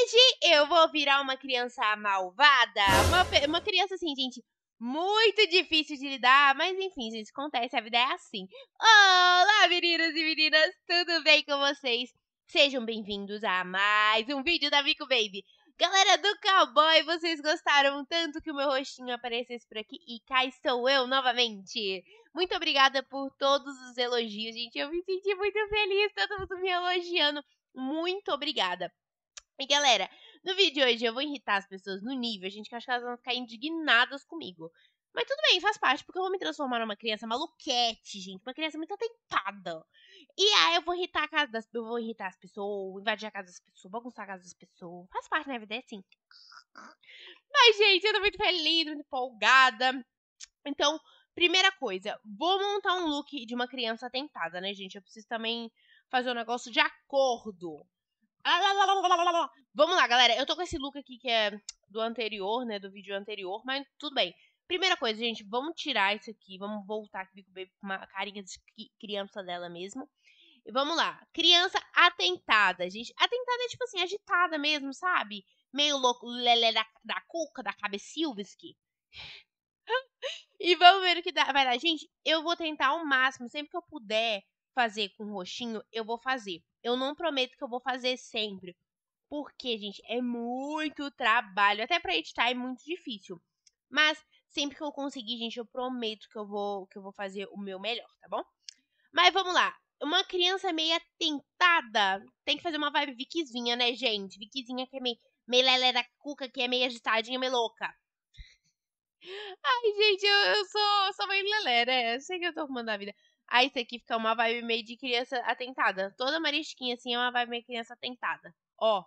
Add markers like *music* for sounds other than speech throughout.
Hoje eu vou virar uma criança malvada. Uma, uma criança assim, gente, muito difícil de lidar, mas enfim, gente, acontece, a vida é assim. Olá, meninos e meninas, tudo bem com vocês? Sejam bem-vindos a mais um vídeo da Vico Baby. Galera do Cowboy, vocês gostaram tanto que o meu rostinho aparecesse por aqui e cá estou eu novamente. Muito obrigada por todos os elogios, gente. Eu me senti muito feliz, todo mundo me elogiando. Muito obrigada. E galera, no vídeo de hoje eu vou irritar as pessoas no nível, gente, que eu acho que elas vão ficar indignadas comigo. Mas tudo bem, faz parte, porque eu vou me transformar numa criança maluquete, gente. Uma criança muito atentada. E aí eu vou irritar a casa das Eu vou irritar as pessoas, invadir a casa das pessoas, bagunçar a casa das pessoas. Faz parte, né? vida é assim. Mas, gente, eu tô muito feliz, muito empolgada. Então, primeira coisa, vou montar um look de uma criança atentada, né, gente? Eu preciso também fazer um negócio de acordo Vamos lá, galera. Eu tô com esse look aqui que é do anterior, né? Do vídeo anterior, mas tudo bem. Primeira coisa, gente, vamos tirar isso aqui. Vamos voltar aqui com uma carinha de criança dela mesmo. E vamos lá. Criança atentada, gente. Atentada é tipo assim, agitada mesmo, sabe? Meio louco, lelé da, da cuca, da cabeçilvski. *laughs* e vamos ver o que dá. Vai lá, gente. Eu vou tentar ao máximo, sempre que eu puder fazer com roxinho, eu vou fazer. Eu não prometo que eu vou fazer sempre. Porque, gente, é muito trabalho. Até para editar é muito difícil. Mas sempre que eu conseguir, gente, eu prometo que eu vou que eu vou fazer o meu melhor, tá bom? Mas vamos lá. Uma criança meio atentada tem que fazer uma vibe Vickzinha, né, gente? Vickzinha que é meio, meio lelé da cuca, que é meio agitadinha, meio louca. Ai, gente, eu, eu sou, sou meio lelé, né? Eu sei que eu tô arrumando a vida. Aí ah, isso aqui fica uma vibe meio de criança atentada. Toda marisquinha, assim, é uma vibe meio de criança atentada. Ó.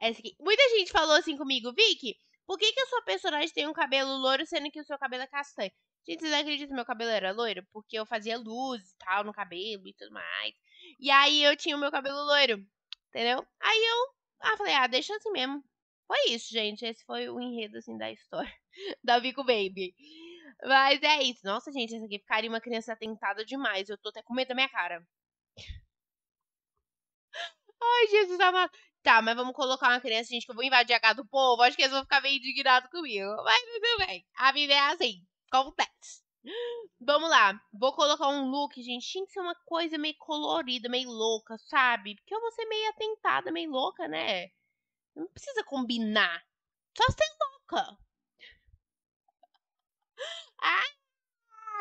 Essa aqui. Muita gente falou assim comigo, Vicky, por que, que a sua personagem tem um cabelo loiro, sendo que o seu cabelo é castanho? Gente, vocês não acreditam que meu cabelo era loiro? Porque eu fazia luz e tal no cabelo e tudo mais. E aí eu tinha o meu cabelo loiro, entendeu? Aí eu ah, falei, ah, deixa assim mesmo. Foi isso, gente. Esse foi o enredo, assim, da história *laughs* da Vico Baby. Mas é isso. Nossa, gente, essa aqui ficaria uma criança atentada demais. Eu tô até com medo da minha cara. Ai, Jesus amado. Tá, mas vamos colocar uma criança, gente, que eu vou invadir a casa do povo. Acho que eles vão ficar meio indignados comigo. Mas tudo bem. A vida é assim. Acontece. Vamos lá. Vou colocar um look, gente. Tinha que ser uma coisa meio colorida, meio louca, sabe? Porque eu vou ser meio atentada, meio louca, né? Não precisa combinar. Só se tem louca. Ah!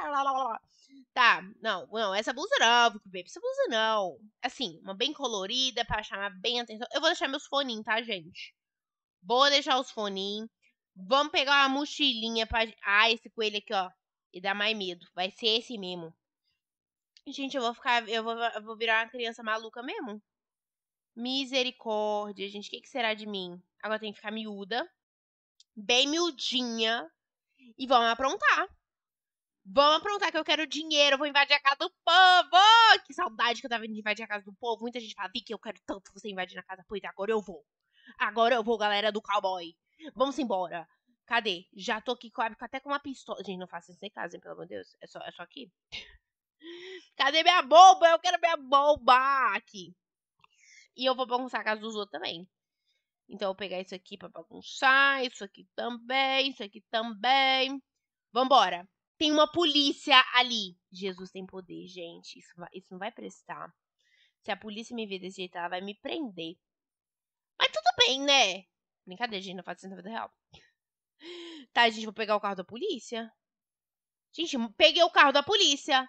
Lá, lá, lá, tá, não, não, essa blusa não, Vico Baby, essa blusa não. Assim, uma bem colorida para chamar bem atenção. Eu vou deixar meus foninhos, tá, gente? Vou deixar os foninhos. Vamos pegar uma mochilinha pra. Ah, esse coelho aqui, ó. E dá mais medo. Vai ser esse mesmo. Gente, eu vou ficar. Eu vou, eu vou virar uma criança maluca mesmo? Misericórdia, gente. O que, que será de mim? Agora tem que ficar miúda. Bem miudinha e vão aprontar. Vão aprontar que eu quero dinheiro, vou invadir a casa do povo! Que saudade que eu tava de invadir a casa do povo. Muita gente fala, Vicky, eu quero tanto você invadir na casa. Pois é, agora eu vou. Agora eu vou, galera do cowboy. Vamos embora. Cadê? Já tô aqui com até com uma pistola. Gente, não faça isso em casa, hein, pelo amor de Deus. É só, é só aqui. Cadê minha bomba? Eu quero minha bomba aqui. E eu vou bagunçar a casa dos outros também. Então, eu vou pegar isso aqui para bagunçar, isso aqui também, isso aqui também. Vambora. Tem uma polícia ali. Jesus tem poder, gente. Isso, vai, isso não vai prestar. Se a polícia me ver desse jeito, ela vai me prender. Mas tudo bem, né? Brincadeira, gente, não faz isso na vida real. Tá, gente, vou pegar o carro da polícia. Gente, peguei o carro da polícia.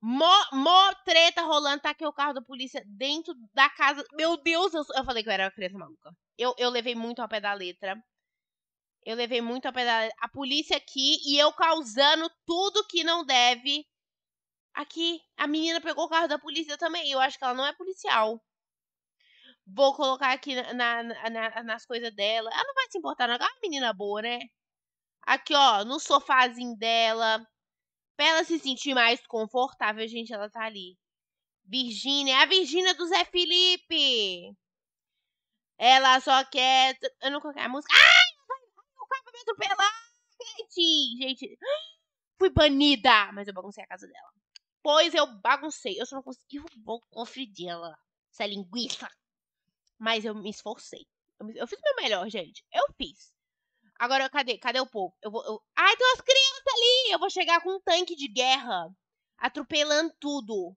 Mó, mó treta rolando, tá aqui o carro da polícia dentro da casa. Meu Deus, eu, eu falei que eu era uma criança maluca. Eu, eu levei muito ao pé da letra. Eu levei muito ao pé da letra. A polícia aqui e eu causando tudo que não deve. Aqui, a menina pegou o carro da polícia também. Eu acho que ela não é policial. Vou colocar aqui na, na, na, nas coisas dela. Ela não vai se importar, não. Ela é uma menina boa, né? Aqui, ó, no sofazinho dela Pra ela se sentir mais confortável, gente, ela tá ali. Virgínia, é a Virgínia do Zé Felipe! Ela só quer. Eu não coloquei a música. Ai, o cara me Gente, gente. Fui banida! Mas eu baguncei a casa dela. Pois eu baguncei. Eu só não consegui roubar o cofre dela. Essa linguiça. Mas eu me esforcei. Eu fiz o meu melhor, gente. Eu fiz. Agora, cadê? Cadê o povo? Eu vou. Eu... Ai, tem umas crianças ali! Eu vou chegar com um tanque de guerra, atropelando tudo. O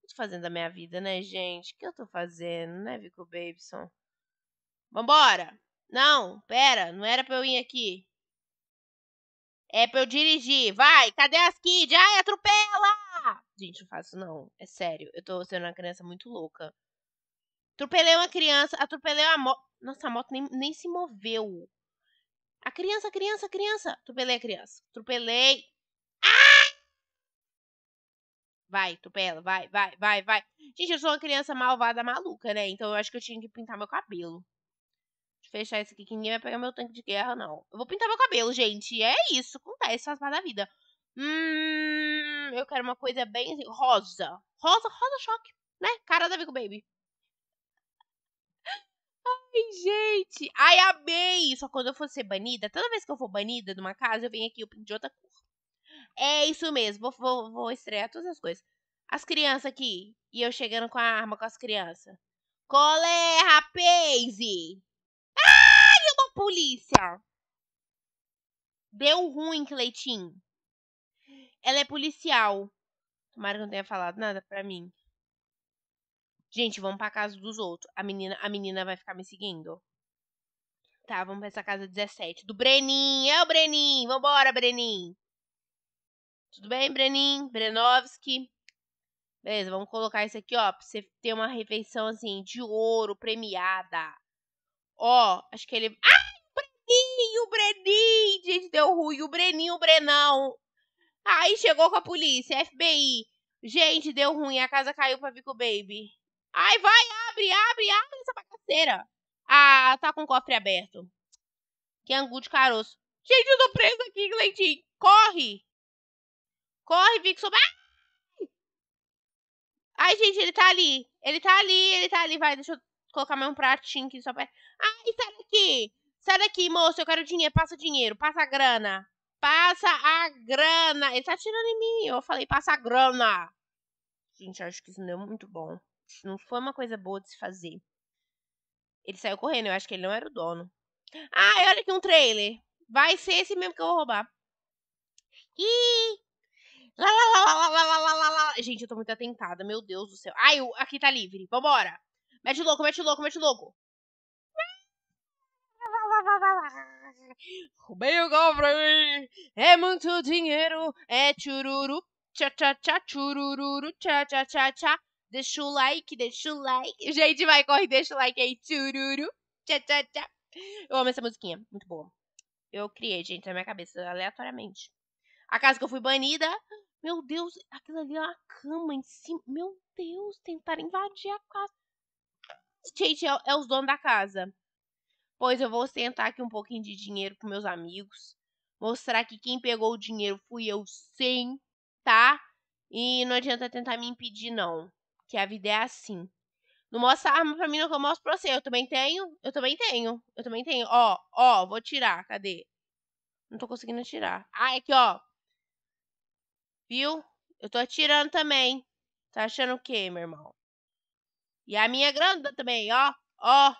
que eu tô fazendo da minha vida, né, gente? O que eu tô fazendo, né, Vico Babson Vambora! Não, pera, não era pra eu ir aqui. É pra eu dirigir. Vai, cadê as kids? Ai, atropela! Gente, não faço não. É sério, eu tô sendo uma criança muito louca. Atropelei uma criança, atropelei a moto. Nossa, a moto nem, nem se moveu. A criança, a criança, a criança. Tropelei a criança. Tropelei. Ah! Vai, tropela, vai, vai, vai, vai. Gente, eu sou uma criança malvada maluca, né? Então eu acho que eu tinha que pintar meu cabelo. Deixa eu fechar isso aqui que ninguém vai pegar meu tanque de guerra, não. Eu vou pintar meu cabelo, gente. É isso, acontece, faz parte da vida. Hum, eu quero uma coisa bem assim, rosa. Rosa, rosa choque, né? Cara da Vico Baby gente! Ai, amei! Só quando eu for ser banida, toda vez que eu for banida de uma casa, eu venho aqui e eu pinto de outra cor. É isso mesmo, vou, vou, vou estrear todas as coisas. As crianças aqui, e eu chegando com a arma com as crianças. Colé, rapaz! Ai, uma polícia! Deu ruim, Cleitinho. Ela é policial. Tomara que não tenha falado nada pra mim. Gente, vamos pra casa dos outros. A menina, a menina vai ficar me seguindo. Tá, vamos pra essa casa 17. Do Brenin. É o Brenin. Vambora, Brenin. Tudo bem, Brenin? Brenovski. Beleza, vamos colocar isso aqui, ó. Pra você ter uma refeição, assim, de ouro, premiada. Ó, acho que ele... Ah, o Brenin! O Brenin! Gente, deu ruim. O Brenin, o Brenão. Aí chegou com a polícia, FBI. Gente, deu ruim. A casa caiu pra Vico Baby. Ai, vai, abre, abre, abre essa bagaceira. Ah, tá com o cofre aberto. Que angu de caroço. Gente, eu tô preso aqui, Cleitinho. Corre! Corre, Vic, sobe. Ai, gente, ele tá ali. Ele tá ali, ele tá ali. Vai, deixa eu colocar mais um pratinho aqui só pra... Ai, sai daqui! Sai daqui, moço, eu quero dinheiro. Passa dinheiro, passa a grana. Passa a grana. Ele tá tirando em mim. Eu falei, passa a grana. Gente, acho que isso não é muito bom não foi uma coisa boa de se fazer. Ele saiu correndo, eu acho que ele não era o dono. Ah, olha aqui um trailer. Vai ser esse mesmo que eu vou roubar. Ih! Lá, lá, lá, lá, lá, lá, lá, lá, lá. Gente, eu tô muito atentada, meu Deus do céu. Ai, aqui tá livre. Vambora. Mete louco, mete louco, mete louco. Roubei o gol pra mim. É muito dinheiro. É chururu. Tcha, tcha, tcha, chururu. Tcha, tcha, tcha, tcha. Deixa o like, deixa o like. Gente, vai, corre, deixa o like aí. Tchururu. Tchá, tchá, tchá. Eu amo essa musiquinha, muito boa. Eu criei, gente, na minha cabeça, aleatoriamente. A casa que eu fui banida. Meu Deus, aquilo ali é uma cama em cima. Meu Deus, tentaram invadir a casa. Gente, é, é os donos da casa. Pois eu vou sentar aqui um pouquinho de dinheiro com meus amigos. Mostrar que quem pegou o dinheiro fui eu sim, tá? E não adianta tentar me impedir, não que a vida é assim. Não mostra a arma pra mim, não, que eu mostro pra você. Eu também tenho, eu também tenho, eu também tenho. Ó, ó, vou tirar, cadê? Não tô conseguindo tirar. Ah, é aqui, ó. Viu? Eu tô atirando também. Tá achando o quê, meu irmão? E a minha é grande também, ó. Ó.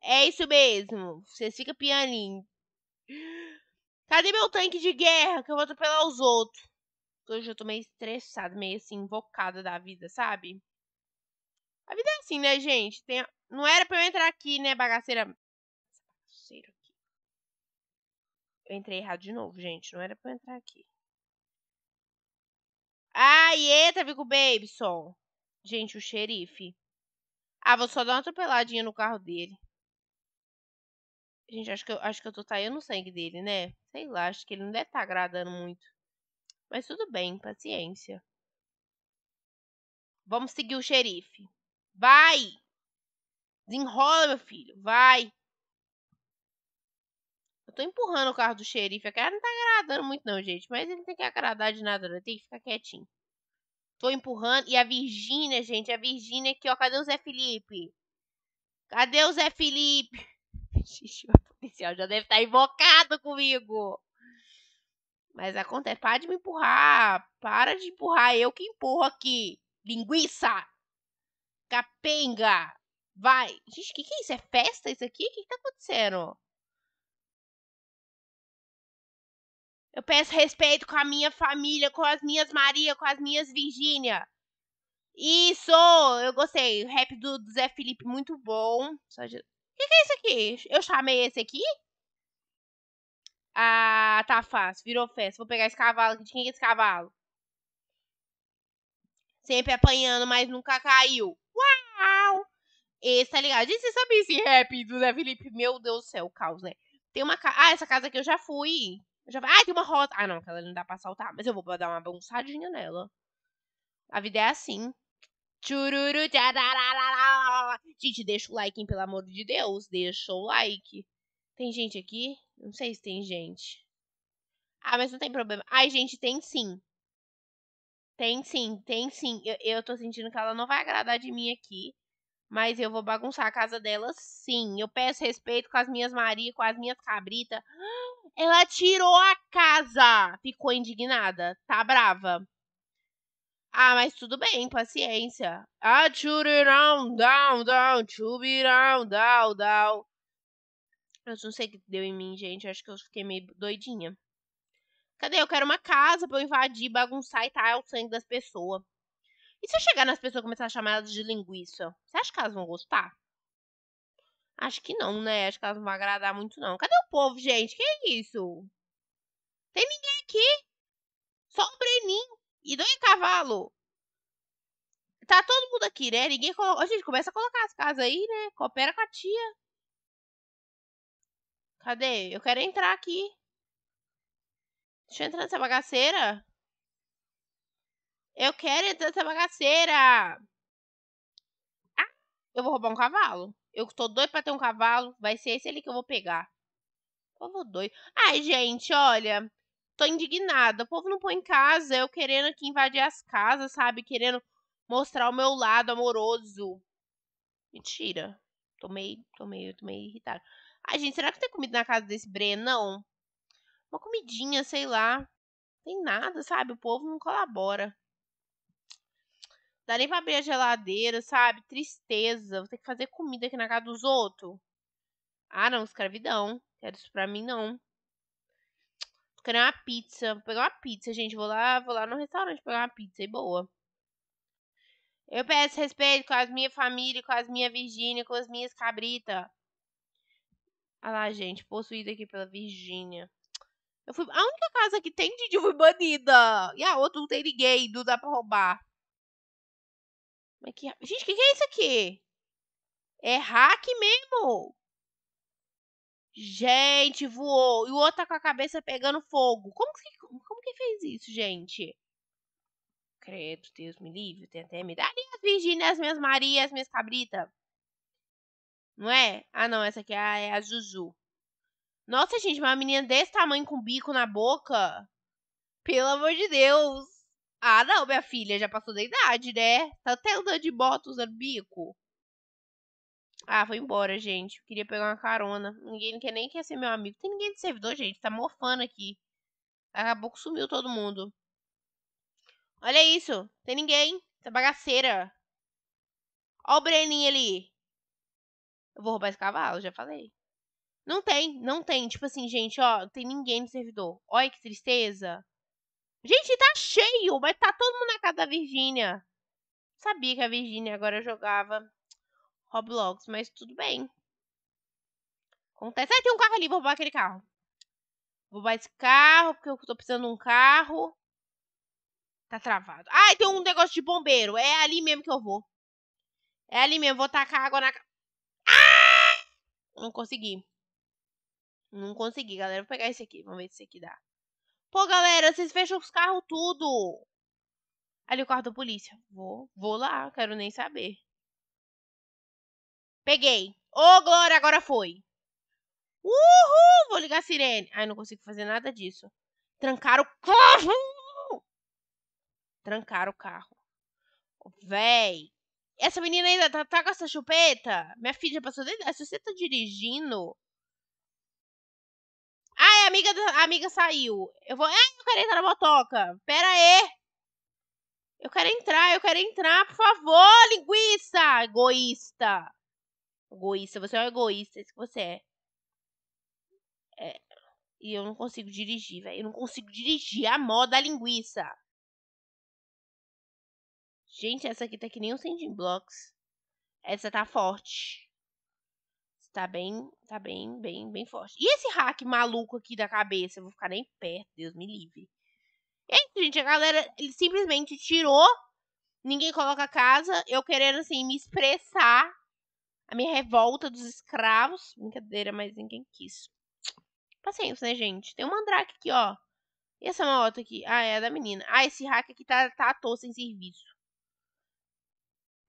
É isso mesmo. Vocês ficam pianinho. Cadê meu tanque de guerra que eu vou atropelar os outros? hoje eu tô meio estressada, meio assim, invocada da vida, sabe? A vida é assim, né, gente? Tem... Não era pra eu entrar aqui, né, bagaceira? Bagaceira aqui. Eu entrei errado de novo, gente. Não era pra eu entrar aqui. Ah, eita, viu com o Babyson. Gente, o xerife. Ah, vou só dar uma atropeladinha no carro dele. Gente, acho que eu, acho que eu tô taiando o sangue dele, né? Sei lá, acho que ele não deve estar tá agradando muito. Mas tudo bem, paciência. Vamos seguir o xerife. Vai! Desenrola, meu filho. Vai! Eu tô empurrando o carro do xerife. A cara não tá agradando muito, não, gente. Mas ele não tem que agradar de nada, não. Ele tem que ficar quietinho. Tô empurrando. E a Virgínia, gente. A Virgínia aqui, ó. Cadê o Zé Felipe? Cadê o Zé Felipe? Xixi, *laughs* o policial já deve estar tá invocado comigo. Mas acontece, para de me empurrar. Para de empurrar, eu que empurro aqui. Linguiça! Capenga! Vai! Gente, o que, que é isso? É festa isso aqui? O que, que tá acontecendo? Eu peço respeito com a minha família, com as minhas Maria, com as minhas Virgínia. Isso! Eu gostei. O rap do, do Zé Felipe, muito bom. O que, que é isso aqui? Eu chamei esse aqui? Ah, tá fácil, virou festa. Vou pegar esse cavalo aqui. De quem é esse cavalo? Sempre apanhando, mas nunca caiu. Uau! Esse, tá ligado? Gente, você sabia esse rap do Zé Felipe? Meu Deus do céu, caos, né? Tem uma casa. Ah, essa casa aqui eu já fui. Eu já... Ah, tem uma rota. Ah, não, aquela não dá pra saltar. Mas eu vou dar uma bagunçadinha nela. A vida é assim. Chururu, Gente, deixa o like, hein, pelo amor de Deus. Deixa o like. Tem gente aqui? Não sei se tem gente. Ah, mas não tem problema. Ai, gente, tem sim. Tem sim, tem sim. Eu, eu tô sentindo que ela não vai agradar de mim aqui. Mas eu vou bagunçar a casa dela sim. Eu peço respeito com as minhas Maria, com as minhas cabritas. Ela tirou a casa! Ficou indignada. Tá brava. Ah, mas tudo bem, paciência. Ah, churiram, down, down, chubirão, down, down. Eu não sei o que deu em mim, gente. acho que eu fiquei meio doidinha. Cadê? Eu quero uma casa pra eu invadir, bagunçar e tal, o sangue das pessoas. E se eu chegar nas pessoas e começar a chamar elas de linguiça? Você acha que elas vão gostar? Acho que não, né? Acho que elas não vão agradar muito, não. Cadê o povo, gente? Que é isso? Tem ninguém aqui. Só o Brenin e dois cavalos. Tá todo mundo aqui, né? Ninguém A gente começa a colocar as casas aí, né? Coopera com a tia. Cadê? Eu quero entrar aqui. Deixa eu entrar nessa bagaceira. Eu quero entrar nessa bagaceira. Ah, eu vou roubar um cavalo. Eu tô doido pra ter um cavalo. Vai ser esse ali que eu vou pegar. Povo doido. Ai, gente, olha. Tô indignada. O povo não põe em casa. Eu querendo aqui invadir as casas, sabe? Querendo mostrar o meu lado amoroso. Mentira. Tomei, tomei, tomei irritado. Ai, gente, será que tem comida na casa desse Brenão? Uma comidinha, sei lá. Tem nada, sabe? O povo não colabora. Dá nem pra abrir a geladeira, sabe? Tristeza. Vou ter que fazer comida aqui na casa dos outros. Ah, não, escravidão. Quero isso pra mim, não. Tô querendo uma pizza. Vou pegar uma pizza, gente. Vou lá, vou lá no restaurante pegar uma pizza e boa. Eu peço respeito com as minhas famílias, com as minhas Virgínia, com as minhas cabritas. Ah lá, gente, possuída aqui pela Virgínia. Eu fui. A única casa que tem Didi foi banida. E a outra não tem ninguém, não dá pra roubar. Mas é que... É? Gente, o que, que é isso aqui? É hack mesmo? Gente, voou. E o outro tá com a cabeça pegando fogo. Como que, como que fez isso, gente? Credo, Deus me livre. Tem até me daria as Virgínias, minhas Marias, minhas cabritas. Não é? Ah, não, essa aqui é a, é a Juju. Nossa, gente, mas uma menina desse tamanho com bico na boca? Pelo amor de Deus. Ah, não, minha filha, já passou da idade, né? Tá até andando de bota usando bico. Ah, foi embora, gente. Eu queria pegar uma carona. Ninguém quer nem quer ser meu amigo. Tem ninguém de servidor, gente. Tá mofando aqui. Acabou que sumiu todo mundo. Olha isso. Tem ninguém. Essa bagaceira. Ó o Brenin ali. Eu vou roubar esse cavalo, já falei. Não tem, não tem. Tipo assim, gente, ó, não tem ninguém no servidor. Olha que tristeza. Gente, tá cheio, mas tá todo mundo na casa da Virgínia. Sabia que a Virgínia agora jogava Roblox, mas tudo bem. Acontece. Ah, tem um carro ali, vou roubar aquele carro. Vou roubar esse carro, porque eu tô precisando de um carro. Tá travado. Ah, tem um negócio de bombeiro. É ali mesmo que eu vou. É ali mesmo, vou tacar água na... Não consegui. Não consegui, galera. Vou pegar esse aqui. Vamos ver se esse aqui dá. Pô, galera, vocês fecham os carros tudo. Ali o carro da polícia. Vou, vou lá, quero nem saber. Peguei. Ô, oh, Glória, agora foi. Uhul, vou ligar a sirene. Ai, não consigo fazer nada disso. Trancaram o carro. Trancaram o carro. Véi, essa menina ainda tá, tá com essa chupeta? Minha filha passou dentro. Se você tá dirigindo. Ah, a amiga, a amiga saiu. Eu vou. Ah, eu quero entrar na motoca. Pera aí. Eu quero entrar, eu quero entrar, por favor, linguiça! Egoísta! Egoísta, você é um egoísta, isso que você é. é. E eu não consigo dirigir, velho. Eu não consigo dirigir a moda linguiça. Gente, essa aqui tá que nem um sending blocks. Essa tá forte. Tá bem, tá bem, bem, bem forte. E esse hack maluco aqui da cabeça? Eu vou ficar nem perto, Deus me livre. É, gente, a galera ele simplesmente tirou. Ninguém coloca a casa. Eu querendo, assim, me expressar. A minha revolta dos escravos. Brincadeira, mas ninguém quis. Paciência, né, gente? Tem um mandrake aqui, ó. E essa é moto aqui? Ah, é a da menina. Ah, esse hack aqui tá, tá à toa sem serviço.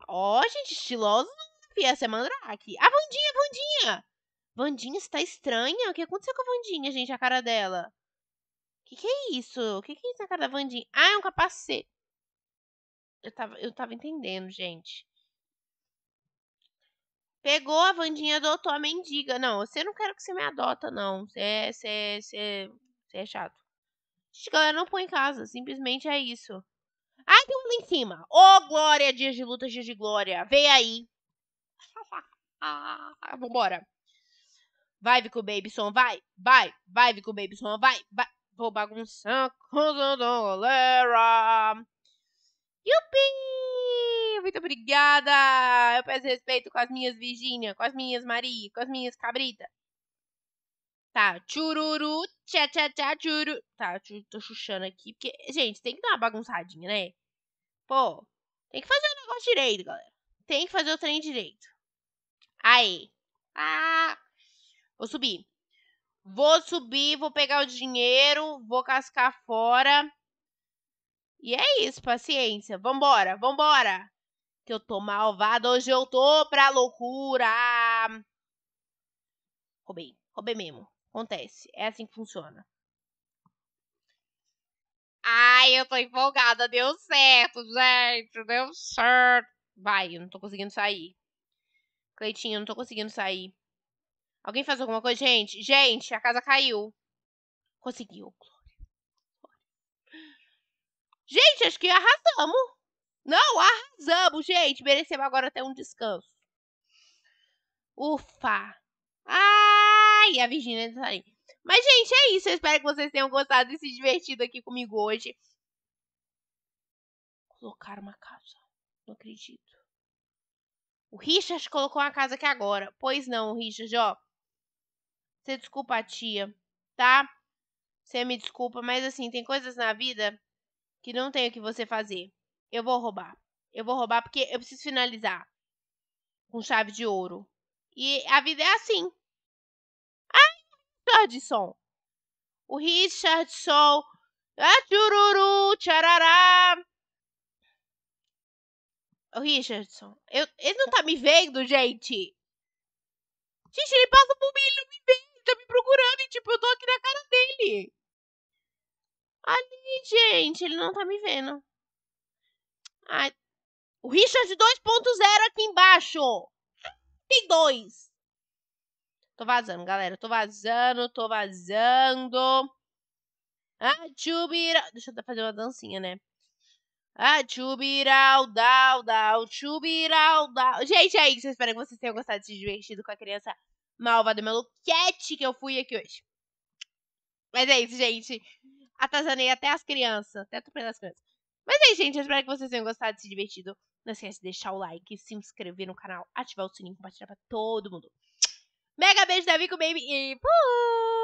Ó, oh, gente, estiloso essa é Mandrake. A Vandinha, Vandinha! Vandinha está estranha. O que aconteceu com a Vandinha, gente? A cara dela. O que, que, é isso? O que, que, é isso na cara da Vandinha? Ah, é um capacete. Eu tava, eu tava entendendo, gente. Pegou a Vandinha, adotou a mendiga. Não, você não quero que você me adota, não. Você é, você é, você é, você é chato. Gente, galera, não põe em casa. Simplesmente é isso. Ai, tem um lá em cima. Ô, oh, Glória, dias de luta, dias de glória. Vem aí. Ah, *laughs* vambora. Vai, Vico Babyson, vai. Vai, vai, Vico Babyson, vai. vai. Vou bagunçar com a galera. Yupi! Muito obrigada! Eu peço respeito com as minhas Virgínia, com as minhas Maria, com as minhas Cabrita. Tá, chururu, tchá, tchá, tchá, churu. Tá, tô chuchando aqui, porque, gente, tem que dar uma bagunçadinha, né? Pô, tem que fazer o negócio direito, galera. Tem que fazer o trem direito. Aí. Ah! Vou subir. Vou subir, vou pegar o dinheiro, vou cascar fora. E é isso, paciência. Vambora, vambora. Que eu tô malvada, hoje eu tô pra loucura. Roubei, roubei mesmo. Acontece. É assim que funciona. Ai, eu tô empolgada. Deu certo, gente. Deu certo. Vai, eu não tô conseguindo sair. Cleitinho, eu não tô conseguindo sair. Alguém faz alguma coisa? Gente, gente, a casa caiu. Conseguiu. Gente, acho que arrasamos. Não, arrasamos, gente. Merecemos agora até um descanso. Ufa. Ah, aí a Virgínia tá sair. Mas, gente, é isso. Eu espero que vocês tenham gostado e se divertido aqui comigo hoje. Colocaram uma casa. Não acredito. O Richard colocou uma casa aqui agora. Pois não, Richard, ó. Você desculpa a tia, tá? Você me desculpa, mas assim, tem coisas na vida que não tem o que você fazer. Eu vou roubar. Eu vou roubar porque eu preciso finalizar com chave de ouro. E a vida é assim. Richardson. O Richardson. É Tchururu, tcharará. O Richardson. Eu, ele não tá me vendo, gente? Gente, ele passa por mim, ele não me vê. Ele tá me procurando e, tipo, eu tô aqui na cara dele. Ali, gente, ele não tá me vendo. Ai. O Richard 2.0 aqui embaixo. Tem dois. Tô vazando, galera. Tô vazando, tô vazando. Ah, chubira. Deixa eu fazer uma dancinha, né? Ah, chubiral, dal, dal, chubiral, dal. Gente, é isso. Eu espero que vocês tenham gostado de se divertido com a criança malvada meluquete que eu fui aqui hoje. Mas é isso, gente. Atazanei até as crianças. Até atropelei as crianças. Mas é isso, gente. Eu espero que vocês tenham gostado de se divertido. Não esquece de deixar o like, se inscrever no canal, ativar o sininho e compartilhar pra todo mundo. Mega beijo, da Vico Baby e. Puuu!